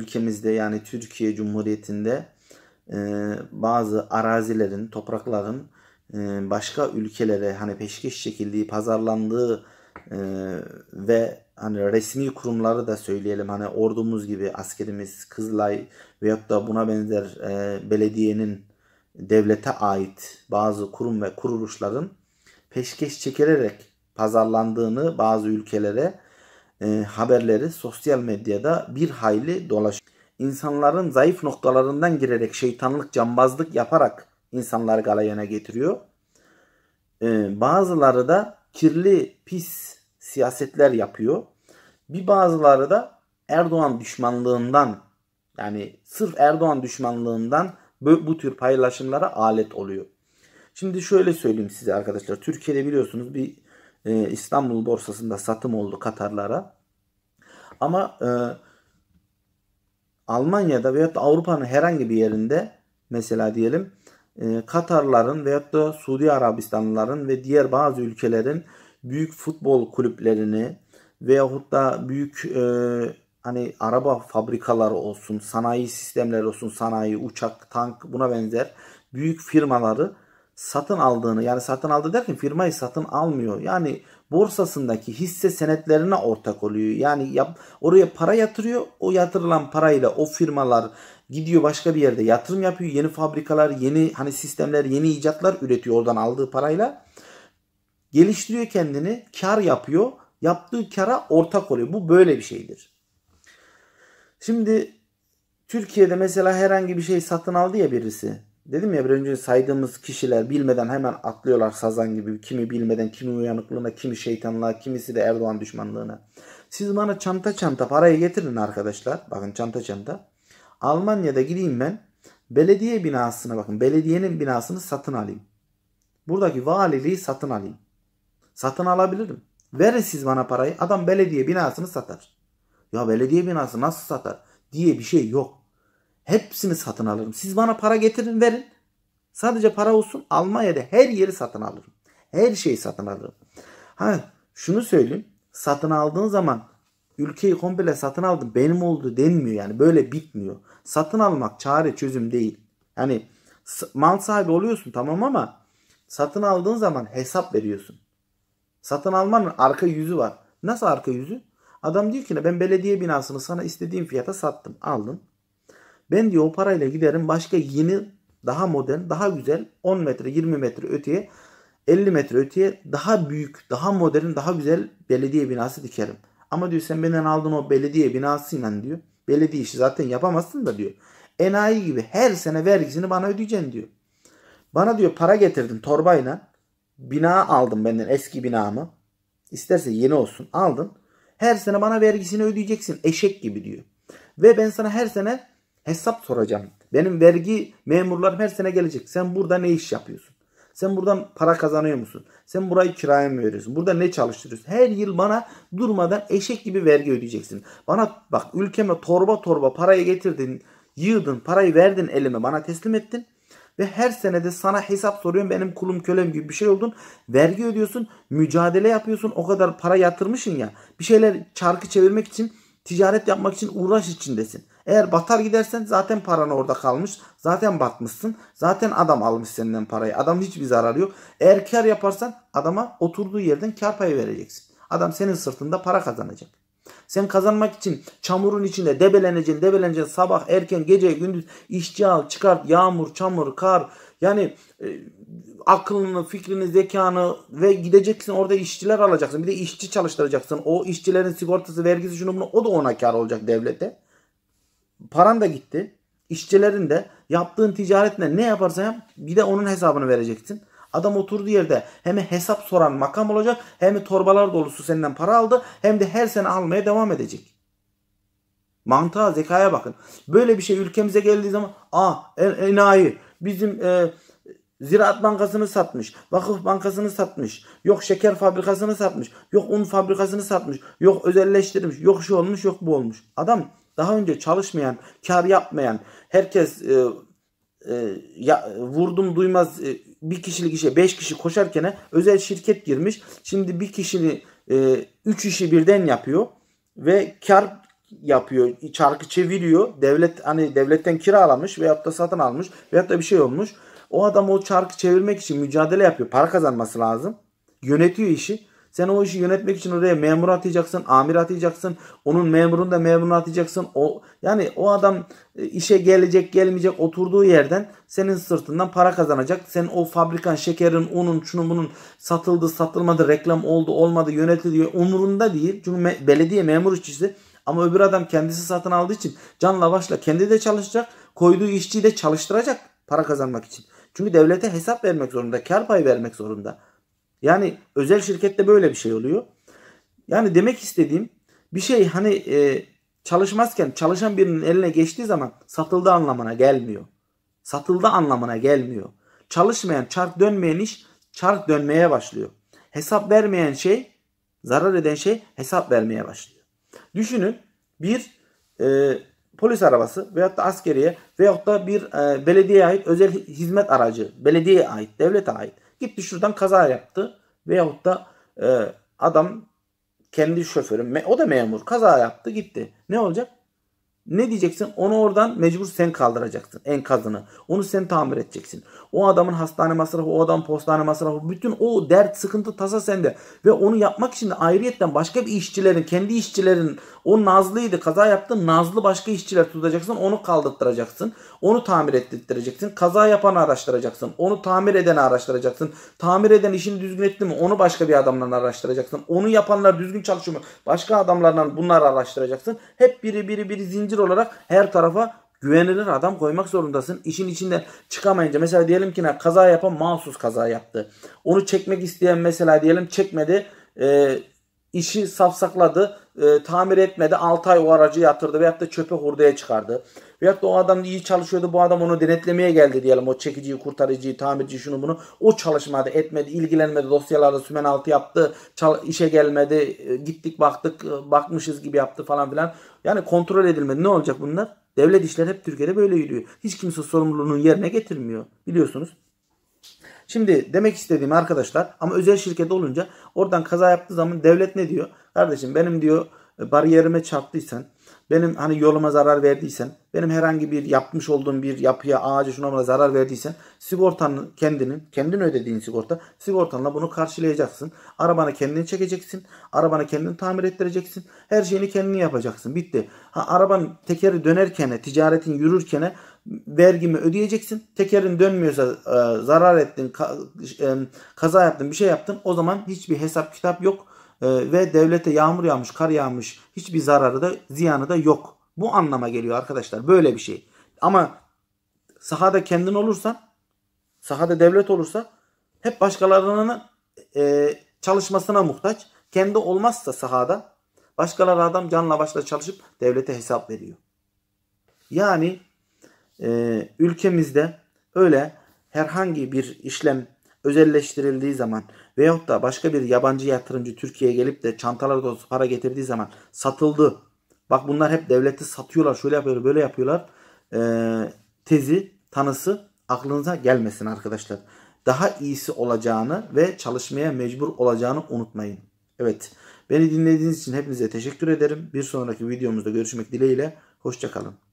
ülkemizde yani Türkiye Cumhuriyeti'nde e, bazı arazilerin, toprakların e, başka ülkelere hani peşkeş çekildiği, pazarlandığı e, ve hani resmi kurumları da söyleyelim hani ordumuz gibi askerimiz Kızılay veyahut da buna benzer e, belediyenin devlete ait bazı kurum ve kuruluşların peşkeş çekilerek pazarlandığını bazı ülkelere e, haberleri sosyal medyada bir hayli dolaşıyor. İnsanların zayıf noktalarından girerek şeytanlık, cambazlık yaparak insanları galayana getiriyor. E, bazıları da kirli, pis siyasetler yapıyor. Bir bazıları da Erdoğan düşmanlığından yani sırf Erdoğan düşmanlığından bu, bu tür paylaşımlara alet oluyor. Şimdi şöyle söyleyeyim size arkadaşlar. Türkiye'de biliyorsunuz bir e, İstanbul borsasında satım oldu Katarlara. Ama e, Almanya'da veyahut da Avrupa'nın herhangi bir yerinde mesela diyelim e, Katarların veyahut da Suudi Arabistanlıların ve diğer bazı ülkelerin büyük futbol kulüplerini veyahut da büyük e, hani araba fabrikaları olsun, sanayi sistemleri olsun, sanayi, uçak, tank buna benzer büyük firmaları satın aldığını yani satın aldı derken firmayı satın almıyor. Yani borsasındaki hisse senetlerine ortak oluyor. Yani yap, oraya para yatırıyor. O yatırılan parayla o firmalar gidiyor başka bir yerde yatırım yapıyor. Yeni fabrikalar, yeni hani sistemler, yeni icatlar üretiyor oradan aldığı parayla. Geliştiriyor kendini, kar yapıyor. Yaptığı kara ortak oluyor. Bu böyle bir şeydir. Şimdi Türkiye'de mesela herhangi bir şey satın aldı ya birisi. Dedim ya bir önce saydığımız kişiler bilmeden hemen atlıyorlar sazan gibi. Kimi bilmeden, kimi uyanıklığına, kimi şeytanlığa, kimisi de Erdoğan düşmanlığına. Siz bana çanta çanta parayı getirin arkadaşlar. Bakın çanta çanta. Almanya'da gideyim ben. Belediye binasını bakın. Belediyenin binasını satın alayım. Buradaki valiliği satın alayım. Satın alabilirim. Verin siz bana parayı. Adam belediye binasını satar. Ya belediye binası nasıl satar diye bir şey yok. Hepsini satın alırım. Siz bana para getirin verin. Sadece para olsun Almanya'da her yeri satın alırım. Her şeyi satın alırım. Ha şunu söyleyeyim. Satın aldığın zaman ülkeyi komple satın aldım benim oldu denmiyor yani böyle bitmiyor. Satın almak çare çözüm değil. Yani mal sahibi oluyorsun tamam ama satın aldığın zaman hesap veriyorsun. Satın almanın arka yüzü var. Nasıl arka yüzü? Adam diyor ki ben belediye binasını sana istediğim fiyata sattım aldım. Ben diyor o parayla giderim başka yeni daha modern daha güzel 10 metre 20 metre öteye 50 metre öteye daha büyük daha modern daha güzel belediye binası dikerim. Ama diyor sen benden aldın o belediye binasıyla diyor belediye işi zaten yapamazsın da diyor. Enayi gibi her sene vergisini bana ödeyeceksin diyor. Bana diyor para getirdin torbayla. Bina aldım benden eski binamı. İsterse yeni olsun aldın. Her sene bana vergisini ödeyeceksin eşek gibi diyor. Ve ben sana her sene Hesap soracağım. Benim vergi memurlarım her sene gelecek. Sen burada ne iş yapıyorsun? Sen buradan para kazanıyor musun? Sen burayı kiraya mı veriyorsun? Burada ne çalıştırıyorsun? Her yıl bana durmadan eşek gibi vergi ödeyeceksin. Bana bak ülkeme torba torba parayı getirdin, yığdın, parayı verdin elime bana teslim ettin. Ve her senede sana hesap soruyorum benim kulum kölem gibi bir şey oldun. Vergi ödüyorsun, mücadele yapıyorsun. O kadar para yatırmışsın ya. Bir şeyler çarkı çevirmek için, ticaret yapmak için uğraş içindesin. Eğer batar gidersen zaten paran orada kalmış. Zaten batmışsın. Zaten adam almış senden parayı. Adam hiçbir zararı yok. Eğer kar yaparsan adama oturduğu yerden kar payı vereceksin. Adam senin sırtında para kazanacak. Sen kazanmak için çamurun içinde debeleneceksin, debeleneceksin sabah, erken, gece, gündüz işçi al, çıkart, yağmur, çamur, kar. Yani e, aklını, fikrini, zekanı ve gideceksin orada işçiler alacaksın. Bir de işçi çalıştıracaksın. O işçilerin sigortası, vergisi, şunu bunu o da ona kar olacak devlete. Paran da gitti. İşçilerin de yaptığın ticaretle ne yaparsan yap bir de onun hesabını verecektin. Adam oturduğu yerde hem hesap soran makam olacak hem torbalar dolusu senden para aldı hem de her sene almaya devam edecek. Mantığa, zekaya bakın. Böyle bir şey ülkemize geldiği zaman aa ah, enayi bizim e, Ziraat Bankası'nı satmış, Vakıf Bankası'nı satmış, yok şeker fabrikasını satmış, yok un fabrikasını satmış, yok özelleştirmiş, yok şu olmuş, yok bu olmuş. Adam daha önce çalışmayan, kar yapmayan, herkes e, e, ya, vurdum duymaz e, bir kişilik işe beş kişi koşarken özel şirket girmiş. Şimdi bir kişinin e, üç işi birden yapıyor ve kar yapıyor, çarkı çeviriyor. Devlet hani devletten kiralamış veyahut da satın almış veyahut da bir şey olmuş. O adam o çarkı çevirmek için mücadele yapıyor. Para kazanması lazım. Yönetiyor işi. Sen o işi yönetmek için oraya memur atayacaksın, amir atayacaksın. Onun memurunu da memurunu atayacaksın. O yani o adam e, işe gelecek, gelmeyecek oturduğu yerden senin sırtından para kazanacak. Sen o fabrikan şekerin, unun, şunun bunun satıldı, satılmadı, reklam oldu, olmadı, yönetildi umurunda değil. Çünkü me- belediye memur işçisi ama öbür adam kendisi satın aldığı için canla başla kendi de çalışacak. Koyduğu işçiyi de çalıştıracak para kazanmak için. Çünkü devlete hesap vermek zorunda, kar payı vermek zorunda. Yani özel şirkette böyle bir şey oluyor. Yani demek istediğim bir şey hani e, çalışmazken çalışan birinin eline geçtiği zaman satıldı anlamına gelmiyor. Satıldı anlamına gelmiyor. Çalışmayan, çark dönmeyen iş çark dönmeye başlıyor. Hesap vermeyen şey, zarar eden şey hesap vermeye başlıyor. Düşünün bir e, polis arabası veyahut da askeriye veyahut da bir e, belediyeye ait özel hizmet aracı, belediyeye ait, devlete ait Gitti şuradan kaza yaptı. Veyahut da e, adam kendi şoförü, o da memur kaza yaptı gitti. Ne olacak? Ne diyeceksin? Onu oradan mecbur sen kaldıracaksın enkazını. Onu sen tamir edeceksin. O adamın hastane masrafı, o adam postane masrafı, bütün o dert, sıkıntı, tasa sende. Ve onu yapmak için de ayrıyetten başka bir işçilerin, kendi işçilerin, o Nazlı'ydı, kaza yaptı, Nazlı başka işçiler tutacaksın, onu kaldırttıracaksın. Onu tamir ettireceksin. Kaza yapanı araştıracaksın. Onu tamir edeni araştıracaksın. Tamir eden işini düzgün etti mi? Onu başka bir adamla araştıracaksın. Onu yapanlar düzgün çalışıyor mu? Başka adamlarla bunları araştıracaksın. Hep biri biri biri zincir müteessir olarak her tarafa güvenilir adam koymak zorundasın. İşin içinde çıkamayınca mesela diyelim ki ne kaza yapan mahsus kaza yaptı. Onu çekmek isteyen mesela diyelim çekmedi. E, işi safsakladı, e, tamir etmedi, 6 ay o aracı yatırdı veyahut da çöpe hurdaya çıkardı. Veyahut da o adam iyi çalışıyordu bu adam onu denetlemeye geldi diyelim. O çekiciyi, kurtarıcıyı, tamirciyi şunu bunu. O çalışmadı, etmedi, ilgilenmedi. Dosyalarda sümen altı yaptı. işe gelmedi. E, gittik baktık e, bakmışız gibi yaptı falan filan. Yani kontrol edilmedi. Ne olacak bunlar? Devlet işler hep Türkiye'de böyle yürüyor. Hiç kimse sorumluluğunun yerine getirmiyor. Biliyorsunuz. Şimdi demek istediğim arkadaşlar ama özel şirket olunca oradan kaza yaptığı zaman devlet ne diyor? Kardeşim benim diyor bariyerime çarptıysan, benim hani yoluma zarar verdiysen, benim herhangi bir yapmış olduğum bir yapıya, ağaca şuna buna zarar verdiysen sigortanın kendinin, kendin ödediğin sigorta sigortanla bunu karşılayacaksın. Arabanı kendin çekeceksin, arabanı kendin tamir ettireceksin, her şeyini kendin yapacaksın. Bitti. Ha, arabanın tekeri dönerken, ticaretin yürürken vergimi ödeyeceksin. Tekerin dönmüyorsa e, zarar ettin, ka, e, kaza yaptın, bir şey yaptın. O zaman hiçbir hesap kitap yok ee, ve devlete yağmur yağmış, kar yağmış hiçbir zararı da ziyanı da yok. Bu anlama geliyor arkadaşlar. Böyle bir şey. Ama sahada kendin olursan, sahada devlet olursa hep başkalarının e, çalışmasına muhtaç. Kendi olmazsa sahada başkaları adam canla başla çalışıp devlete hesap veriyor. Yani e, ülkemizde öyle herhangi bir işlem özelleştirildiği zaman veyahut da başka bir yabancı yatırımcı Türkiye'ye gelip de çantalar dolusu para getirdiği zaman satıldı. Bak bunlar hep devleti satıyorlar şöyle yapıyorlar böyle yapıyorlar e, tezi tanısı aklınıza gelmesin arkadaşlar. Daha iyisi olacağını ve çalışmaya mecbur olacağını unutmayın. Evet beni dinlediğiniz için hepinize teşekkür ederim. Bir sonraki videomuzda görüşmek dileğiyle. Hoşçakalın.